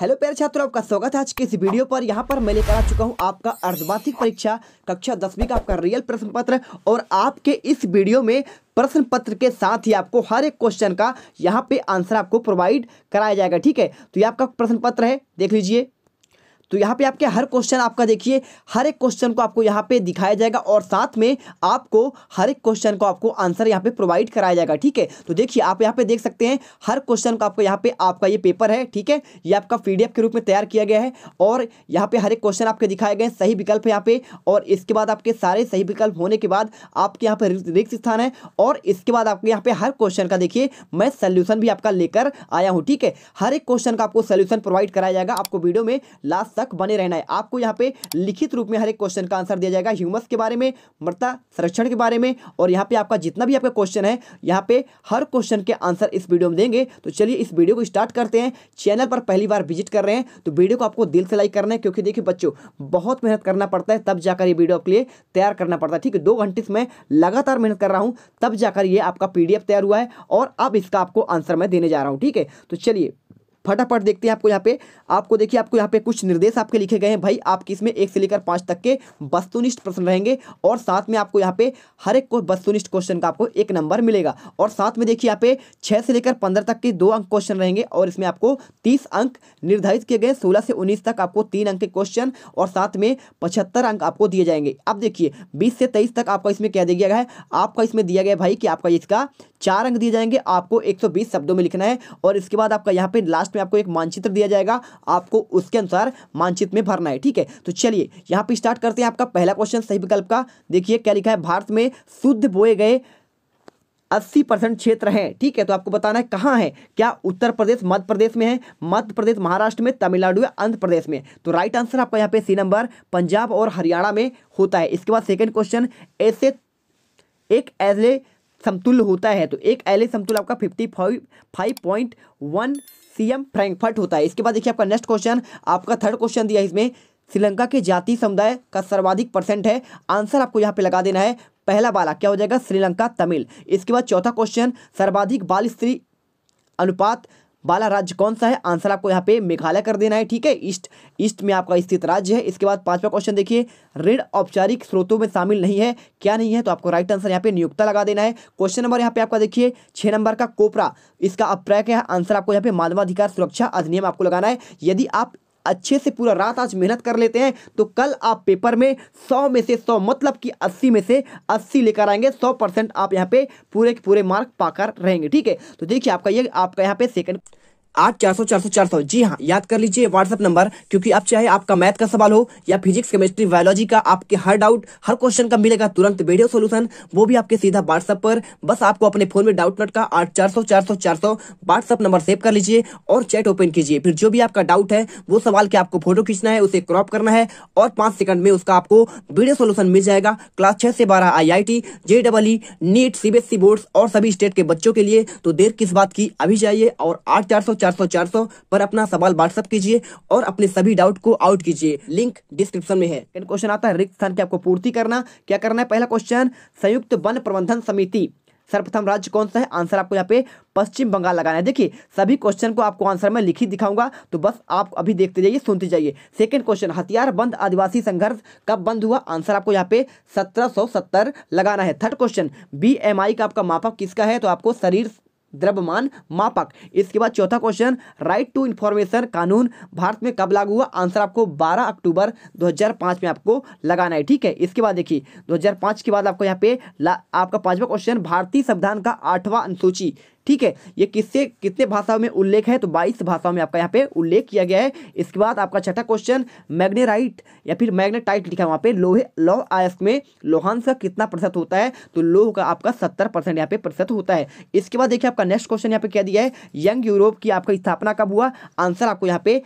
hello प्यारे छात्रों आपका स्वागत है आज के इस वीडियो पर यहाँ पर मैं लेकर आ चुका हूँ आपका अर्धवार्षिक परीक्षा कक्षा दसवीं का आपका रियल प्रश्न पत्र और आपके इस वीडियो में प्रश्न पत्र के साथ ही आपको हर एक क्वेश्चन का यहाँ पे आंसर आपको प्रोवाइड कराया जाएगा ठीक है तो ये आपका प्रश्न पत्र है देख लीजिए तो यहाँ पे आपके हर क्वेश्चन आपका देखिए हर एक क्वेश्चन को आपको यहाँ पे दिखाया जाएगा और साथ में आपको हर एक क्वेश्चन को आपको आंसर यहाँ पे प्रोवाइड कराया जाएगा ठीक है तो देखिए आप यहाँ पे देख सकते हैं हर क्वेश्चन को आपको यहाँ पे आपका ये पेपर है ठीक है ये आपका पी के रूप में तैयार किया गया है और यहाँ पे हर एक क्वेश्चन आपके दिखाए गए सही विकल्प है यहाँ पे और इसके बाद आपके सारे सही विकल्प होने के बाद आपके यहाँ पे रिक्त स्थान है और इसके बाद आपके यहाँ पे हर क्वेश्चन का देखिए मैं सोल्यूशन भी आपका लेकर आया हूँ ठीक है हर एक क्वेश्चन का आपको सोल्यूशन प्रोवाइड कराया जाएगा आपको वीडियो में लास्ट तक बने रहना है आपको यहाँ पे लिखित रूप में हर एक क्वेश्चन का आंसर दिया जाएगा ह्यूमस के बारे में मृता संरक्षण के बारे में और यहाँ पे आपका जितना भी आपका क्वेश्चन है यहाँ पे हर क्वेश्चन के आंसर इस वीडियो में देंगे तो चलिए इस वीडियो को स्टार्ट करते हैं चैनल पर पहली बार विजिट कर रहे हैं तो वीडियो को आपको दिल से लाइक करना है क्योंकि देखिए बच्चों बहुत मेहनत करना पड़ता है तब जाकर ये वीडियो आपके लिए तैयार करना पड़ता है ठीक है दो घंटे से मैं लगातार मेहनत कर रहा हूँ तब जाकर ये आपका पी तैयार हुआ है और अब इसका आपको आंसर मैं देने जा रहा हूँ ठीक है तो चलिए फटाफट देखते हैं आपको यहाँ पे आपको देखिए आपको यहाँ पे कुछ निर्देश आपके लिखे गए हैं भाई आपके इसमें एक से लेकर पाँच तक के वस्तुनिष्ठ प्रश्न रहेंगे और साथ में आपको यहाँ पे हर एक वस्तुनिष्ठ क्वेश्चन का आपको एक नंबर मिलेगा और साथ में देखिए यहाँ पे छः से लेकर पंद्रह तक के दो अंक क्वेश्चन रहेंगे और इसमें आपको तीस अंक निर्धारित किए गए सोलह से उन्नीस तक आपको तीन अंक के क्वेश्चन और साथ में पचहत्तर अंक आपको दिए जाएंगे अब देखिए बीस से तेईस तक आपका इसमें क्या दिया गया है आपका इसमें दिया गया भाई कि आपका इसका चार अंक दिए जाएंगे आपको एक सौ बीस शब्दों में लिखना है और इसके बाद आपका यहाँ पे लास्ट में आपको एक मानचित्र दिया जाएगा आपको उसके अनुसार मानचित्र में भरना है ठीक है तो चलिए यहाँ पर स्टार्ट करते हैं आपका पहला क्वेश्चन सही विकल्प का देखिए क्या लिखा है भारत में शुद्ध बोए गए 80 परसेंट क्षेत्र है ठीक है तो आपको बताना है कहाँ है क्या उत्तर प्रदेश मध्य प्रदेश में है मध्य प्रदेश महाराष्ट्र में तमिलनाडु या आंध्र प्रदेश में तो राइट आंसर आपका यहाँ पे सी नंबर पंजाब और हरियाणा में होता है इसके बाद सेकंड क्वेश्चन ऐसे एक एले समतुल्य होता है तो एक एले समतुल्य आपका fifty five five CM Frankfurt होता है इसके बाद देखिए आपका नेक्स्ट क्वेश्चन आपका थर्ड क्वेश्चन दिया इसमें श्रीलंका के जाति समुदाय का सर्वाधिक परसेंट है आंसर आपको यहाँ पे लगा देना है पहला बाला क्या हो जाएगा श्रीलंका तमिल इसके बाद चौथा क्वेश्चन सर्वाधिक बाल स्त्री अनुपात वाला राज्य कौन सा है आंसर आपको यहाँ पे मेघालय कर देना है ठीक है ईस्ट ईस्ट में आपका स्थित राज्य है इसके बाद पांचवा क्वेश्चन देखिए ऋण औपचारिक स्रोतों में शामिल नहीं है क्या नहीं है तो आपको राइट आंसर यहाँ पे नियुक्ता लगा देना है क्वेश्चन नंबर यहाँ पे आपका देखिए छह नंबर का कोपरा इसका क्या है आंसर आपको यहाँ पे मानवाधिकार सुरक्षा अधिनियम आपको लगाना है यदि आप अच्छे से पूरा रात आज मेहनत कर लेते हैं तो कल आप पेपर में सौ में से सौ मतलब कि अस्सी में से अस्सी लेकर आएंगे सौ परसेंट आप यहाँ पे पूरे के पूरे मार्क पाकर रहेंगे ठीक है तो देखिए आपका ये आपका यहाँ पे सेकंड आठ चार सौ चार सौ चार सौ जी हाँ याद कर लीजिए व्हाट्सअप नंबर क्योंकि अब चाहे आपका मैथ का सवाल हो या फिजिक्स केमिस्ट्री बायोलॉजी का आपके हर डाउट हर क्वेश्चन का मिलेगा तुरंत वीडियो सोल्यूशन वो भी आपके सीधा व्हाट्सअप पर बस आपको अपने फोन में डाउट नोट का आठ चार सौ चार सौ चार सौ व्हाट्सअप नंबर सेव कर लीजिए और चैट ओपन कीजिए फिर जो भी आपका डाउट है वो सवाल के आपको फोटो खींचना है उसे क्रॉप करना है और पांच सेकंड में उसका आपको वीडियो सोल्यूशन मिल जाएगा क्लास छह से बारह I I T J double NEET CBSE board और सभी स्टेट के बच्चों के लिए तो देर किस बात की अभी जाइए और आठ चार सौ चार सौ चार सौ पर अपना सवाल व्हाट्सअप कीजिए और अपने सभी डाउट को आउट कीजिए लिंक डिस्क्रिप्शन में है क्वेश्चन आता है रिक्त स्थान की आपको पूर्ति करना क्या करना है पहला क्वेश्चन संयुक्त वन प्रबंधन समिति सर्वप्रथम राज्य कौन सा है आंसर आपको यहाँ पे पश्चिम बंगाल लगाना है देखिए सभी क्वेश्चन को आपको आंसर में लिखी दिखाऊंगा तो बस आप अभी देखते जाइए सुनते जाइए सेकंड क्वेश्चन हथियार बंद आदिवासी संघर्ष कब बंद हुआ आंसर आपको यहाँ पे 1770 लगाना है थर्ड क्वेश्चन बीएमआई का आपका मापक किसका है तो आपको शरीर द्रव्यमान मापक इसके बाद चौथा क्वेश्चन राइट टू इंफॉर्मेशन कानून भारत में कब लागू हुआ आंसर आपको 12 अक्टूबर 2005 में आपको लगाना है ठीक है इसके बाद देखिए 2005 के बाद आपको यहाँ पे आपका पांचवा क्वेश्चन भारतीय संविधान का आठवां अनुसूची ठीक है ये किससे कितने भाषाओं में उल्लेख है तो बाईस भाषाओं में आपका यहाँ पे उल्लेख किया गया है इसके बाद आपका छठा क्वेश्चन मैग्नेराइट या फिर मैग्नेटाइट लिखा है वहाँ पे लोहे लौह आयस्क में लोहांश का कितना प्रतिशत होता है तो लोह का आपका सत्तर परसेंट यहाँ पे प्रतिशत होता है इसके बाद देखिए आपका नेक्स्ट क्वेश्चन यहाँ पे क्या दिया है यंग यूरोप की आपका स्थापना कब हुआ आंसर आपको यहाँ पे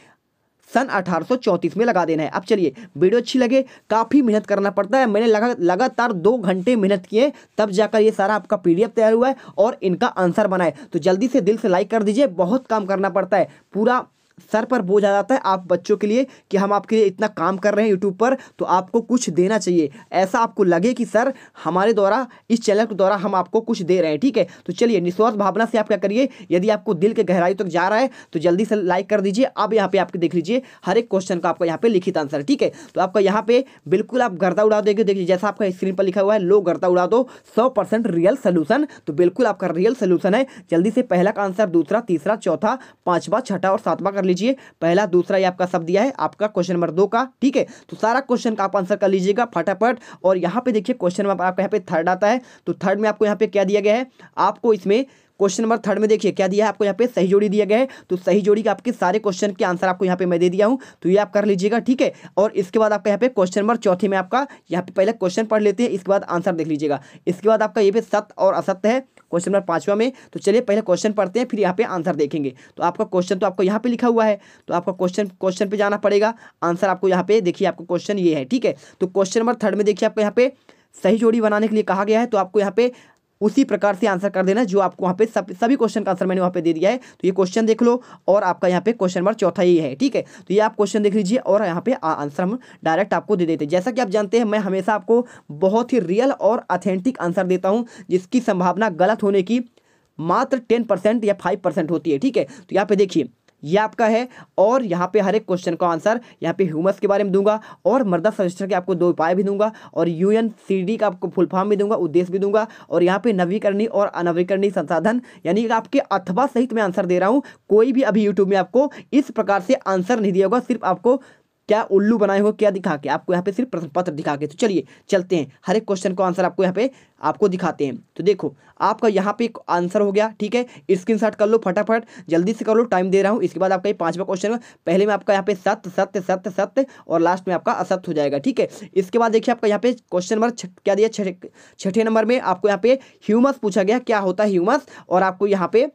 सन अठारह में लगा देना है अब चलिए वीडियो अच्छी लगे काफ़ी मेहनत करना पड़ता है मैंने लगा लगातार दो घंटे मेहनत किए तब जाकर ये सारा आपका पी तैयार हुआ है और इनका आंसर बनाए तो जल्दी से दिल से लाइक कर दीजिए बहुत काम करना पड़ता है पूरा सर पर बोझ आ जाता है आप बच्चों के लिए कि हम आपके लिए इतना काम कर रहे हैं यूट्यूब पर तो आपको कुछ देना चाहिए ऐसा आपको लगे कि सर हमारे द्वारा इस चैनल के द्वारा हम आपको कुछ दे रहे हैं ठीक है तो चलिए निस्वार्थ भावना से आप क्या करिए यदि आपको दिल के गहराई तक तो जा रहा है तो जल्दी से लाइक कर दीजिए अब यहाँ पर आपके देख लीजिए हर एक क्वेश्चन का आपका यहाँ पे लिखित आंसर ठीक है तो आपका यहाँ पे बिल्कुल आप गर्दा उड़ा देंगे देखिए जैसा आपका स्क्रीन पर लिखा हुआ है लो गर्दा उड़ा दो सौ रियल सोल्यूशन तो बिल्कुल आपका रियल सोल्यूशन है जल्दी से पहला का आंसर दूसरा तीसरा चौथा पांचवा छठा और सातवा कर लीजिए पहला दूसरा ये आपका सब दिया है आपका क्वेश्चन नंबर दो का ठीक है तो सारा क्वेश्चन का आप आंसर कर लीजिएगा फटाफट और यहाँ पे देखिए क्वेश्चन नंबर आपका यहाँ पे थर्ड आता है तो थर्ड में आपको यहाँ पे क्या दिया गया है आपको इसमें क्वेश्चन नंबर थर्ड में देखिए क्या दिया है आपको यहाँ पे सही जोड़ी दिया गया है तो सही जोड़ी के आपके सारे क्वेश्चन के आंसर आपको यहाँ पे मैं दे दिया हूँ तो ये आप कर लीजिएगा ठीक है और इसके बाद आपका यहाँ पे क्वेश्चन नंबर चौथे में आपका यहाँ पे पहले क्वेश्चन पढ़ लेते हैं इसके बाद आंसर देख लीजिएगा इसके बाद आपका ये भी सत्य और असत्य है क्वेश्चन नंबर पाँचवा में तो चलिए पहले क्वेश्चन पढ़ते हैं फिर यहाँ पे आंसर देखेंगे तो आपका क्वेश्चन तो आपको यहाँ पे लिखा हुआ है तो आपका क्वेश्चन क्वेश्चन पे जाना पड़ेगा आंसर आपको यहाँ पे देखिए आपका क्वेश्चन ये है ठीक है तो क्वेश्चन नंबर थर्ड में देखिए आपको यहाँ पे सही जोड़ी बनाने के लिए कहा गया है तो आपको यहाँ पे उसी प्रकार से आंसर कर देना जो आपको वहाँ पे सब सभी क्वेश्चन का आंसर मैंने वहाँ पे दे दिया है तो ये क्वेश्चन देख लो और आपका यहाँ पे क्वेश्चन नंबर चौथा ही है ठीक है तो ये आप क्वेश्चन देख लीजिए और यहाँ पे आंसर हम डायरेक्ट आपको दे देते हैं जैसा कि आप जानते हैं मैं हमेशा आपको बहुत ही रियल और अथेंटिक आंसर देता हूँ जिसकी संभावना गलत होने की मात्र टेन परसेंट या फाइव परसेंट होती है ठीक है तो यहाँ पे देखिए ये आपका है और यहाँ पे हर एक क्वेश्चन का आंसर यहाँ पे ह्यूमस के बारे में दूंगा और मर्दा सजेस्टर के आपको दो उपाय भी दूंगा और यू का आपको फुल फॉर्म भी दूंगा उद्देश्य भी दूंगा और यहाँ पे नवीकरणीय और अनवीकरणीय संसाधन यानी आपके अथवा सहित मैं आंसर दे रहा हूँ कोई भी अभी यूट्यूब में आपको इस प्रकार से आंसर नहीं दिया होगा सिर्फ आपको क्या उल्लू बनाए हुए क्या दिखा के आपको यहाँ पे सिर्फ प्रश्न पत्र दिखा के तो चलिए चलते हैं हर एक क्वेश्चन का आंसर आपको यहाँ पे आपको दिखाते हैं तो देखो आपका यहाँ पे एक आंसर हो गया ठीक है स्क्रीन कर लो फटाफट जल्दी से कर लो टाइम दे रहा हूँ इसके बाद आपका ये पाँचवा क्वेश्चन पहले में आपका यहाँ पे सत्य सत्य सत्य सत्य और लास्ट में आपका असत्य हो जाएगा ठीक है इसके बाद देखिए आपका यहाँ पे क्वेश्चन नंबर क्या दिया छठे नंबर में आपको यहाँ पे ह्यूमस पूछा गया क्या होता है ह्यूमस और आपको यहाँ पे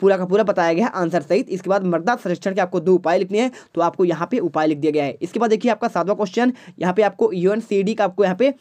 पूरा का पूरा बताया गया है आंसर सहित इसके बाद मृदा संरक्षण के आपको दो उपाय लिखने हैं तो आपको यहाँ पे उपाय लिख दिया गया है इसके बाद देखिए आपका सातवां क्वेश्चन यहाँ पे आपको यू का आपको यहाँ पे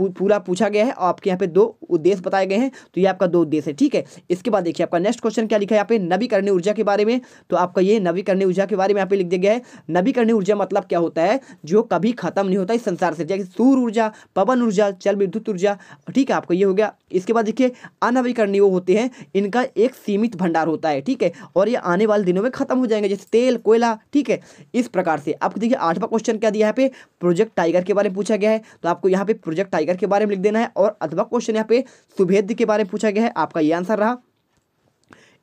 पूरा पूछा गया है और आपके यहाँ पे दो उद्देश्य बताए गए हैं तो ये आपका दो उद्देश्य है ठीक है इसके बाद देखिए आपका नेक्स्ट क्वेश्चन क्या लिखा है यहाँ पे नवीकरणीय ऊर्जा के बारे में तो आपका ये नवीकरणीय ऊर्जा के बारे में यहाँ पे लिख दिया गया है नवीकरणीय ऊर्जा मतलब क्या होता है जो कभी खत्म नहीं होता इस संसार से जैसे सूर्य ऊर्जा पवन ऊर्जा चल विद्युत ऊर्जा ठीक है आपका ये हो गया इसके बाद देखिए अनवीकरणीय होते हैं इनका एक सीमित भंडार होता है ठीक है और ये आने वाले दिनों में खत्म हो जाएंगे जैसे तेल कोयला ठीक है इस प्रकार से आपको देखिए आठवां क्वेश्चन क्या दिया है पे प्रोजेक्ट टाइगर के बारे में पूछा गया है तो आपको यहाँ पे प्रोजेक्ट टाइगर टाइगर के बारे में लिख देना है और अथवा क्वेश्चन यहाँ पे सुभेद्य के बारे में पूछा गया है आपका ये आंसर रहा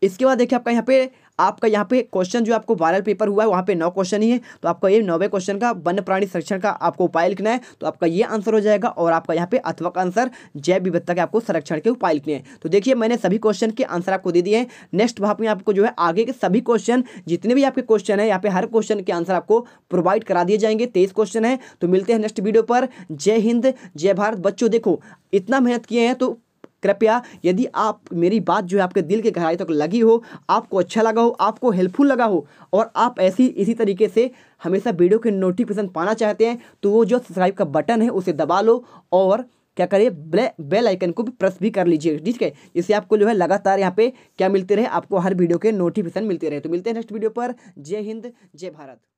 इसके बाद देखिए आपका यहाँ पे आपका यहाँ पे क्वेश्चन जो आपको वायरल पेपर हुआ है वहाँ पे नौ क्वेश्चन ही है तो आपका ये नौवे क्वेश्चन का वन्य प्राणी संरक्षण का आपको उपाय लिखना है तो आपका ये आंसर हो जाएगा और आपका यहाँ पे अथवा आंसर जैव विविधता के आपको संरक्षण के उपाय लिखने हैं तो देखिए मैंने सभी क्वेश्चन के आंसर आपको दे दिए हैं नेक्स्ट भाप में आपको जो है आगे के सभी क्वेश्चन जितने भी आपके क्वेश्चन है यहाँ पे हर क्वेश्चन के आंसर आपको प्रोवाइड करा दिए जाएंगे तेईस क्वेश्चन है तो मिलते हैं नेक्स्ट वीडियो पर जय हिंद जय भारत बच्चों देखो इतना मेहनत किए हैं तो कृपया यदि आप मेरी बात जो है आपके दिल के गहराई तक तो लगी हो आपको अच्छा लगा हो आपको हेल्पफुल लगा हो और आप ऐसी इसी तरीके से हमेशा वीडियो के नोटिफिकेशन पाना चाहते हैं तो वो जो सब्सक्राइब का बटन है उसे दबा लो और क्या करिए बेल आइकन को भी प्रेस भी कर लीजिए ठीक है इससे आपको जो है लगातार यहाँ पे क्या मिलते रहे आपको हर वीडियो के नोटिफिकेशन मिलते रहे तो मिलते हैं नेक्स्ट वीडियो पर जय हिंद जय भारत